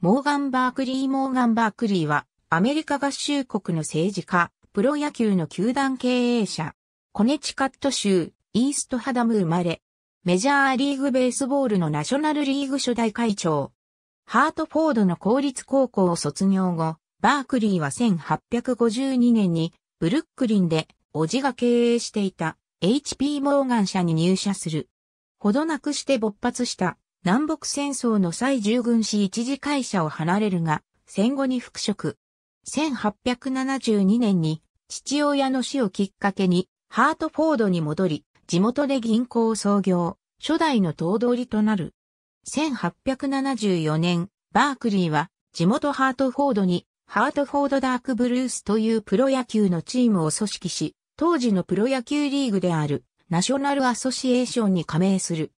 モーガン・バークリー・モーガン・バークリーは、アメリカ合衆国の政治家、プロ野球の球団経営者、コネチカット州、イーストハダム生まれ、メジャーリーグベースボールのナショナルリーグ初代会長、ハートフォードの公立高校を卒業後、バークリーは1852年に、ブルックリンで、おじが経営していた、HP モーガン社に入社する。ほどなくして勃発した南北戦争の際従軍し一時会社を離れるが、戦後に復職。1872年に父親の死をきっかけにハートフォードに戻り、地元で銀行を創業、初代の頭取となる。1874年、バークリーは地元ハートフォードにハートフォードダークブルースというプロ野球のチームを組織し、当時のプロ野球リーグであるナショナルアソシエーションに加盟する。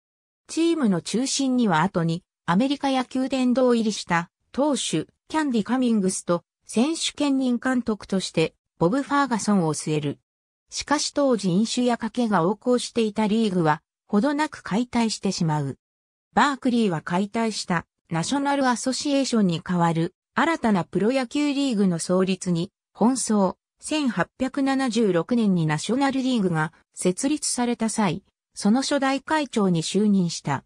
チームの中心には後にアメリカ野球殿堂入りした投手キャンディ・カミングスと選手兼任監督としてボブ・ファーガソンを据える。しかし当時飲酒や賭けが横行していたリーグはほどなく解体してしまう。バークリーは解体したナショナルアソシエーションに代わる新たなプロ野球リーグの創立に奔走。1876年にナショナルリーグが設立された際、その初代会長に就任した。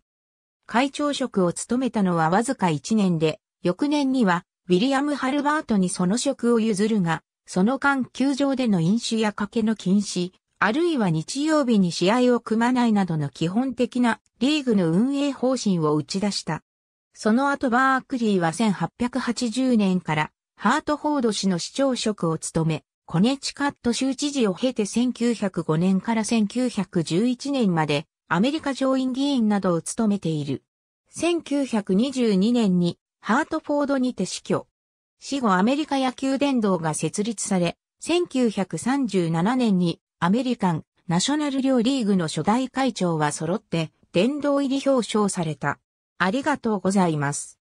会長職を務めたのはわずか1年で、翌年には、ウィリアム・ハルバートにその職を譲るが、その間球場での飲酒や賭けの禁止、あるいは日曜日に試合を組まないなどの基本的なリーグの運営方針を打ち出した。その後バークリーは1880年からハートフォード氏の市長職を務め、コネチカット州知事を経て1905年から1911年までアメリカ上院議員などを務めている。1922年にハートフォードにて死去。死後アメリカ野球殿堂が設立され、1937年にアメリカンナショナル両リーグの初代会長は揃って殿堂入り表彰された。ありがとうございます。